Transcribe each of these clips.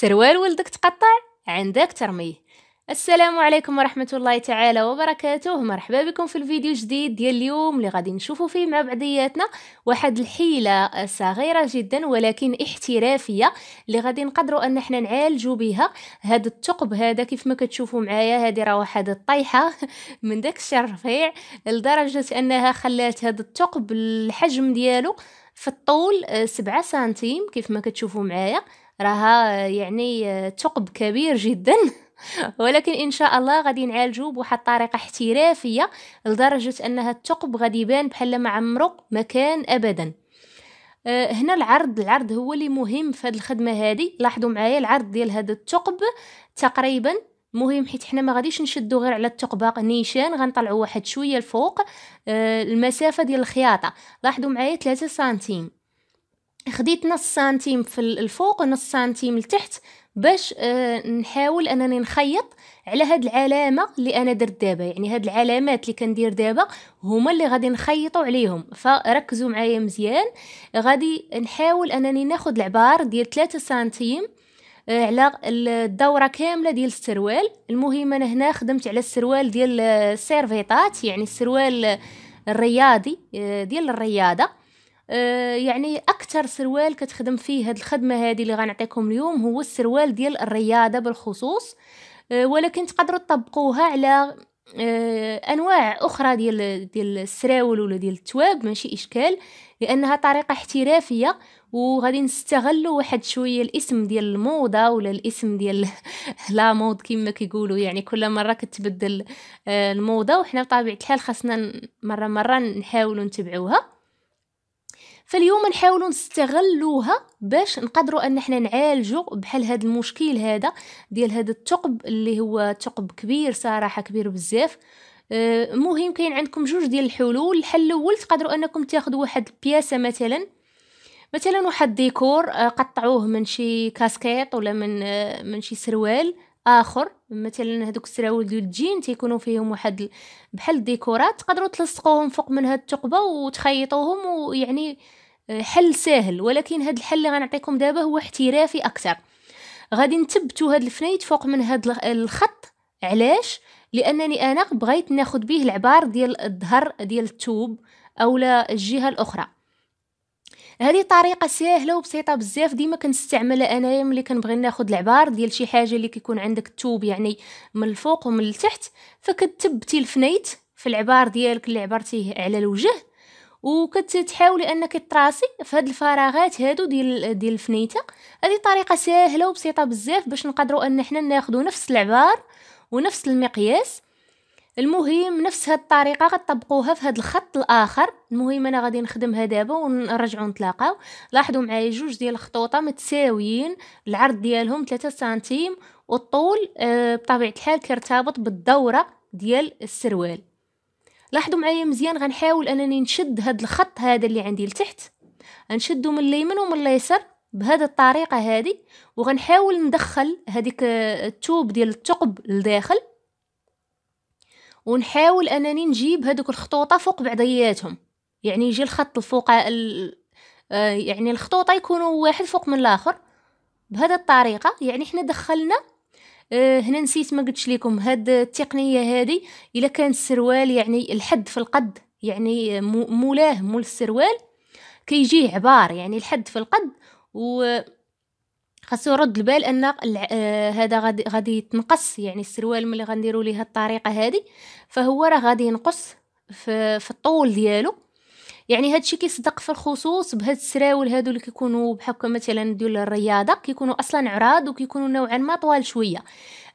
سروال ولدك تقطع عندك ترميه السلام عليكم ورحمة الله تعالى وبركاته مرحبا بكم في الفيديو الجديد ديال اليوم اللي غادي نشوفوا فيه مع بعضياتنا واحد الحيلة صغيرة جدا ولكن احترافية اللي غادي نقدروا ان احنا نعالجوا بها هذا الثقب هذا كيف ما كتشوفوا معايا هذه راه واحد الطيحة من داك الشرفيع لدرجة انها خلات هذا الثقب الحجم ديالو في الطول آه، سبعة سنتيم كيف ما كتشوفوا معايا راها آه، يعني ثقب آه، كبير جدا ولكن ان شاء الله غادي نعالجو بواحد الطريقه احترافيه لدرجه انها الثقب غادي يبان بحال ما عمرو ما كان ابدا آه، هنا العرض العرض هو اللي مهم في هذه الخدمه هذه لاحظوا معايا العرض ديال هذا الثقب تقريبا مهم حيت حنا ما غاديش نشدو غير على الثقبه نيشان غنطلعوا واحد شويه الفوق المسافه ديال الخياطه لاحظوا معايا 3 سنتيم خديت نص سنتيم في الفوق ونص سنتيم لتحت باش آه، نحاول انني نخيط على هاد العلامه اللي انا درت دابا يعني هاد العلامات اللي كندير دابا هما اللي غادي نخيطوا عليهم فركزوا معايا مزيان غادي نحاول انني ناخد العبار ديال 3 سنتيم آه، على الدوره كامله ديال السروال المهم انا هنا خدمت على السروال ديال السيرفيطات آه، يعني السروال الرياضي ديال الرياضه آه، يعني اكثر سروال كتخدم فيه هاد الخدمه هذه اللي غنعطيكم اليوم هو السروال ديال الرياضه بالخصوص آه، ولكن تقدروا تطبقوها على آه، انواع اخرى ديال ديال السراول ولا ديال التواب ماشي اشكال لانها طريقه احترافيه وغادي نستغلوا واحد شويه الاسم ديال الموضه ولا الاسم ديال لا مود كما كيقولوا يعني كل مره كتبدل الموضه وحنا بطبيعه الحال خاصنا مره مره نحاولوا نتبعوها فاليوم نحاولوا نستغلوها باش نقدروا ان احنا نعالجوا بحال هذا المشكل هذا ديال هذا الثقب اللي هو ثقب كبير صراحه كبير بزاف آه، مهم كاين عندكم جوج ديال الحلول الحل الاول تقدروا انكم تاخذوا واحد البياسه مثلا مثلا واحد ديكور آه، قطعوه من شي كاسكيط ولا من آه، من شي سروال اخر مثلا هذوك السراول ديال الجين تيكونوا فيهم واحد بحال الديكورات تقدروا تلصقوهم فوق من هاد الثقبه وتخيطوهم ويعني حل ساهل ولكن هذا الحل اللي غنعطيكم دابا هو احترافي اكثر غادي نثبتوا هاد الفنيت فوق من هاد الخط علاش لانني انا بغيت ناخد به العبار ديال الظهر ديال التوب اولا الجهه الاخرى هذه طريقه سهله وبسيطه بزاف ديما كنستعملها انايا ملي كنبغي ناخذ العبار ديال شي حاجه اللي كيكون عندك التوب يعني من الفوق ومن التحت فكتبتي الفنيت في العبار ديالك اللي عبرتيه على الوجه وكتحاولي انك تراسي في هاد الفراغات هادو ديال ديال الفنيته هذه طريقه سهله وبسيطه بزاف باش نقدروا ان حنا ناخذوا نفس العبار ونفس المقياس المهم نفس هاد الطريقه غتطبقوها في هاد الخط الاخر المهم انا غادي نخدمها دابا ونرجعوا نتلاقاو لاحظوا معايا جوج ديال الخطوطه متساويين العرض ديالهم 3 سنتيم والطول آه، بطبيعه الحال كيرتبط بالدوره ديال السروال لاحظوا معايا مزيان غنحاول انني نشد هاد الخط هذا اللي عندي لتحت غنشدو من اليمين ومن اليسار بهذه الطريقه هذه وغنحاول ندخل هذيك آه، التوب ديال الثقب لداخل ونحاول انني نجيب هذوك الخطوطه فوق بعضياتهم يعني يجي الخط الفوق آه، ال... آه، يعني الخطوطه يكونوا واحد فوق من الاخر بهذه الطريقه يعني حنا دخلنا آه، هنا نسيت ما قلتش لكم هاد التقنيه هذه الا كان السروال يعني الحد في القد يعني مولاه مول السروال كيجيه عبار يعني الحد في القد و خاصو يرد البال ان آه، هذا غادي غادي يتنقص يعني السروال ملي غنديروا ليه الطريقه هذه فهو راه غادي ينقص في, في الطول ديالو يعني هادشي كيصدق في الخصوص بهاد السراول هادو اللي كيكونوا بحال مثلا ديال الرياضه كيكونوا اصلا عراض وكيكونوا نوعا ما طوال شويه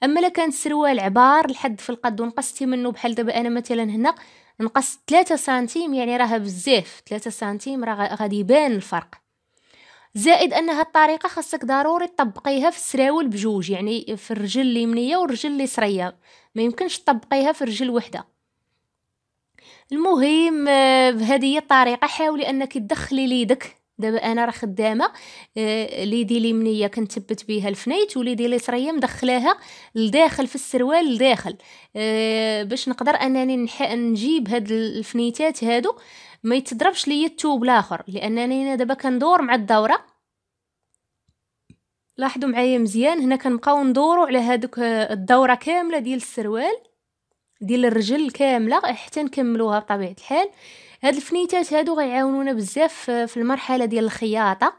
اما الا كان السروال عبار لحد في القد ونقصتي منه بحال دابا انا مثلا هنا نقص 3 سنتيم يعني راه بزاف 3 سنتيم راه غادي يبان الفرق زائد ان هاد الطريقه خاصك ضروري تطبقيها في السراول بجوج يعني في الرجل اليمنيه والرجل اليسريه ما يمكنش تطبقيها في رجل وحده المهم آه، بهذه الطريقه حاولي انك تدخلي ليدك دابا انا راه خدامه آه، ليدي اليمنيه كنثبت بها الفنيت وليدي اليسريه مدخلاها لداخل في السروال لداخل آه، باش نقدر انني نجيب هاد الفنيتات هادو ما يتضربش ليا الثوب الاخر لانني انا دابا كندور مع الدوره لاحظوا معايا مزيان هنا كنبقاو ندورو على هادوك الدوره كامله ديال السروال ديال الرجل كامله حتى نكملوها بطبيعه الحال هاد الفنيتات هادو غيعاونونا بزاف في المرحله ديال الخياطه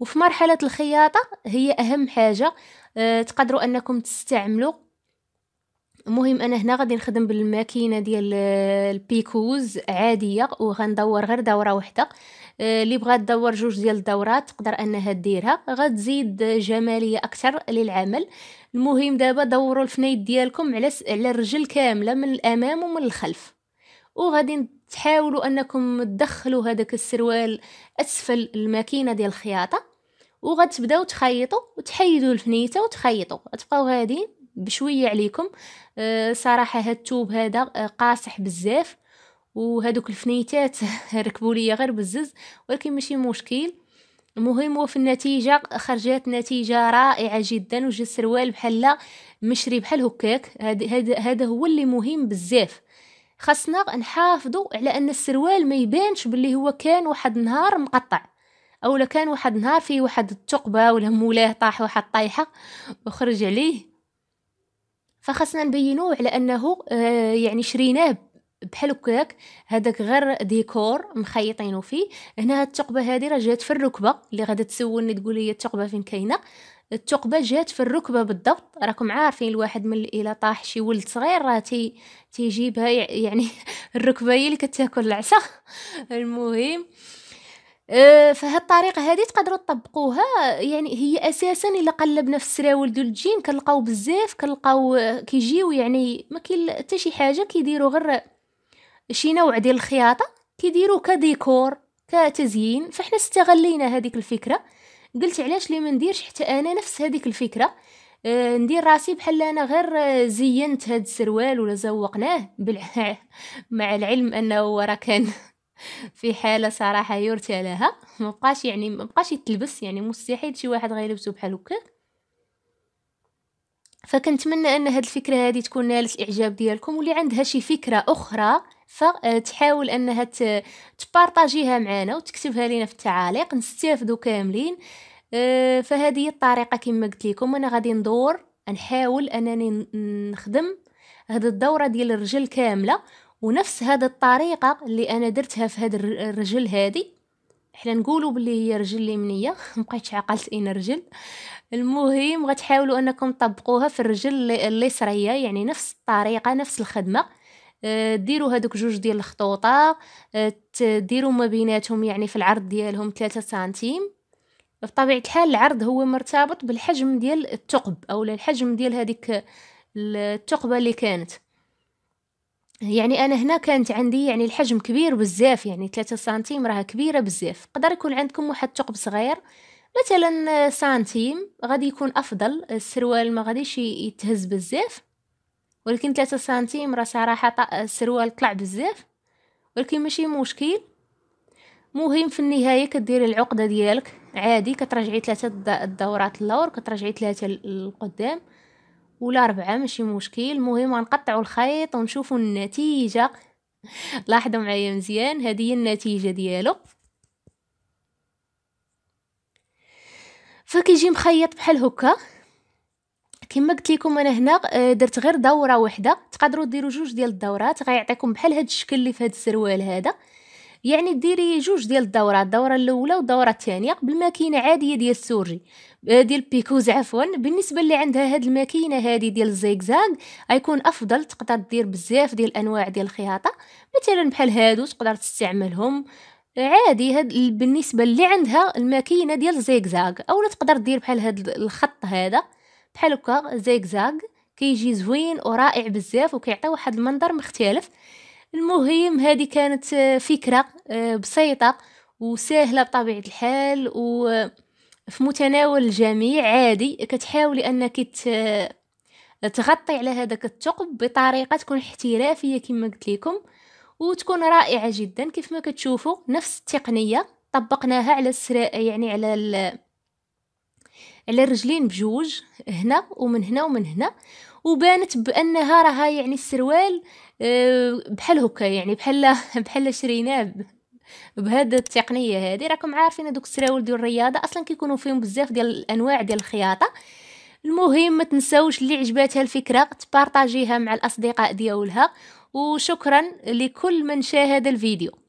وفي مرحله الخياطه هي اهم حاجه آه، تقدروا انكم تستعملوا المهم انا هنا غادي نخدم بالماكينه ديال البيكوز عاديه وغندور غير دوره واحده آه، اللي بغات تدور جوج ديال الدورات تقدر انها ديرها غتزيد جماليه اكثر للعمل المهم دابا دوروا الفنيد ديالكم على س... على الرجل كامله من الامام ومن الخلف وغادي تحاولوا انكم تدخلوا هذاك السروال اسفل الماكينه ديال الخياطه وغتبداو تخيطوا وتحيدوا الفنيته وتخيطوا غتبقاو غاديين بشويه عليكم أه، صراحه هاد التوب هذا أه، قاصح بزاف وهذوك الفنيتات ركبوا لي غير بزز ولكن ماشي مشكل المهم هو في النتيجه خرجت نتيجه رائعه جدا وجا السروال بحال مشري بحال هكاك هذا هو اللي مهم بزاف خاصنا نحافظوا على ان السروال ما يبانش باللي هو كان واحد النهار مقطع اولا كان واحد النهار فيه واحد الثقبه ولا مولاه طاح واحد طايحه وخرج عليه فخاصنا نبينوه على انه آه، يعني شريناه بحال هكاك هذاك غير ديكور مخيطينو فيه هنا هاد الثقبه هادي راه جات في الركبه اللي غادا تسولني تقول لي الثقبه فين كاينه الثقبه جات في الركبه بالضبط راكم عارفين الواحد من الا طاح شي ولد صغير راه تي تيجيبها يعني الركبه هي اللي كتاكل العصا المهم آه، فهالطريقه هذه تقدروا تطبقوها يعني هي اساسا الا قلبنا في السراول ديال الجين كنلقاو بزاف كنلقاو كيجيو يعني ما كاين حتى شي حاجه كيديروا غير شي نوع ديال الخياطه كيديروا كديكور كتزيين فاحنا استغلينا هذيك الفكره قلت علاش لي ما نديرش حتى انا نفس هذيك الفكره آه، ندير راسي بحال انا غير زينت هاد السروال ولا زوقناه مع العلم انه راه كان في حاله صراحه يرثى لها ما بقاش يعني ما بقاش يتلبس يعني مستحيل شي واحد غيلبسو بحال هكاك فكنتمنى ان هاد الفكره هذه تكون نالت الاعجاب ديالكم واللي عندها شي فكره اخرى فتحاول انها تبارطاجيها معنا وتكتبها لنا في التعاليق نستافدو كاملين آه، فهذه الطريقه كما قلت لكم انا غادي ندور نحاول انني نخدم هاد الدوره ديال الرجل كامله ونفس هذا الطريقه اللي انا درتها في هذا الرجل هذه حنا نقولوا باللي هي رجل يمنية مبقيتش عقلت اين رجل المهم غتحاولوا انكم تطبقوها في الرجل اليسريه يعني نفس الطريقه نفس الخدمه آه، ديروا هذوك جوج ديال الخطوطه آه، تديروا ما بيناتهم يعني في العرض ديالهم ثلاثة سنتيم بطبيعه الحال العرض هو مرتبط بالحجم ديال التقب او الحجم ديال هذيك التقبة اللي كانت يعني انا هنا كانت عندي يعني الحجم كبير بزاف يعني 3 سنتيم راه كبيره بزاف قدر يكون عندكم واحد الثقب صغير مثلا سنتيم غادي يكون افضل السروال ما غاديش يتهز بزاف ولكن 3 سنتيم راه صراحه السروال طلع بزاف ولكن ماشي مشكل مهم في النهايه كديري العقده ديالك عادي كترجعي ثلاثه الدورات اللور كترجعي ثلاثه للقدام ولا ربعة ماشي مشكل المهم غنقطعوا الخيط ونشوفوا النتيجة لاحظوا معايا مزيان هذه هي النتيجة ديالو فكيجي مخيط بحال هكا كما قلت لكم انا هنا آه، درت غير دوره واحده تقدروا ديروا جوج ديال الدورات غيعطيكم بحال هذا الشكل اللي في هذا السروال هذا يعني ديري جوج ديال الدورات الدوره الاولى والدوره الثانيه بالماكينه عاديه ديال السورجي آه، ديال بيكوز عفوا بالنسبه اللي عندها هاد الماكينه هادي ديال الزيكزاغ غيكون افضل تقدر دير بزاف ديال الانواع ديال الخياطه مثلا بحال هادو تقدر تستعملهم عادي هاد بالنسبه اللي عندها الماكينه ديال الزيكزاغ اولا تقدر دير بحال هاد الخط هذا بحال هكا زيكزاغ كيجي زوين ورائع بزاف وكيعطي واحد المنظر مختلف المهم هذه كانت آه، فكرة آه، بسيطة وسهلة بطبيعة الحال وفي آه، متناول الجميع عادي كتحاولي أنك تغطي على هذاك الثقب بطريقة تكون احترافية كما قلت لكم وتكون رائعة جدا كيف ما كتشوفوا نفس التقنية طبقناها على السراء يعني على على الرجلين بجوج هنا ومن هنا ومن هنا وبانت بانها راها يعني السروال آه، بحال هكا يعني بحال بحال شريناه بهذه التقنيه هذه راكم عارفين دوك السراول ديال الرياضه اصلا كيكونوا فيهم بزاف ديال الانواع ديال الخياطه المهم ما تنساوش اللي عجباتها الفكره تبارطاجيها مع الاصدقاء ديالها وشكرا لكل من شاهد الفيديو